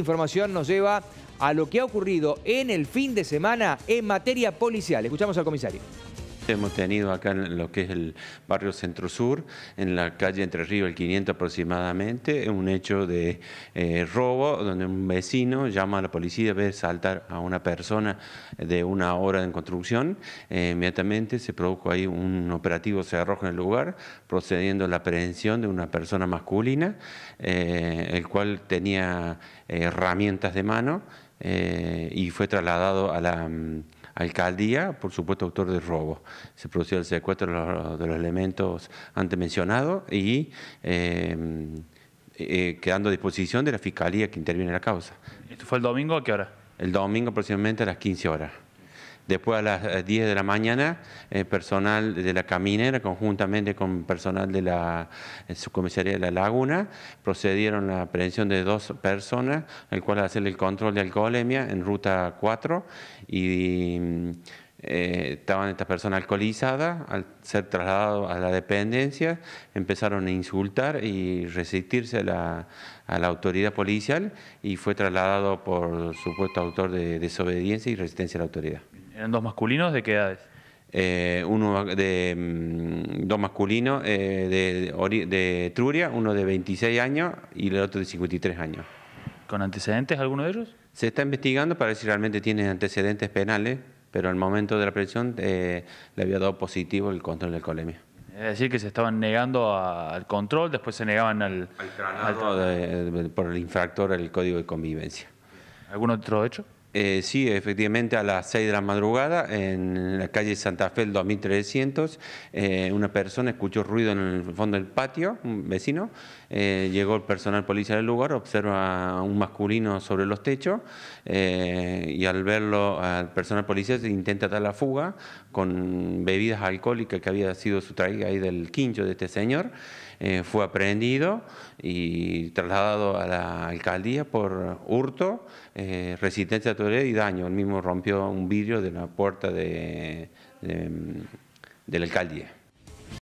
información nos lleva a lo que ha ocurrido en el fin de semana en materia policial. Escuchamos al comisario hemos tenido acá en lo que es el barrio Centro Sur, en la calle Entre Ríos, el 500 aproximadamente, un hecho de eh, robo donde un vecino llama a la policía, ve saltar a una persona de una hora en construcción. Eh, inmediatamente se produjo ahí un operativo se cerrojo en el lugar, procediendo a la aprehensión de una persona masculina, eh, el cual tenía herramientas de mano y fue trasladado a la mm, alcaldía, por supuesto autor del robo. Se produjo el secuestro de los, elementos antes mencionados y em, eh, quedando a disposición de la fiscalía que interviene en la causa. ¿Esto fue el domingo a qué hora? El domingo aproximadamente a las 15 horas. Después a las 10 eh, de la mañana, eh, personal de la caminera, conjuntamente con personal de la eh, subcomisaría de la Laguna, procedieron a la aprehensión de dos personas, al cual hacer el control de alcoholemia en ruta 4 y mm, estaban estas personas alcoholizadas, al ser trasladado a la dependencia, empezaron a insultar y resistirse a la autoridad policial y fue trasladado por supuesto autor de desobediencia y resistencia a la autoridad. ¿Eran dos masculinos de qué edades? uno de dos masculinos de, de, Truria, uno de 26 años y el otro de 53 años. ¿Con antecedentes alguno de ellos? Se está investigando para ver si realmente tiene antecedentes penales, pero al momento de la presión eh, le había dado positivo el control de colemia. Es decir, que se estaban negando al control, después se negaban al... al, por el infractor al código de convivencia. ¿Algún otro hecho? Eh, sí, efectivamente, a las 6 de la madrugada en la calle Santa Fe, el 2300, eh, una persona escuchó ruido en el fondo del patio, un vecino. Eh, llegó el personal policial del lugar, observa a un masculino sobre los techos y al verlo, al personal policial intenta dar la fuga con bebidas alcohólicas que había sido sustraídas ahí del quincho de este señor. fue aprehendido y trasladado a la alcaldía por hurto, resistencia a y daño. Él mismo rompió un vidrio de la puerta de, de, de alcaldía.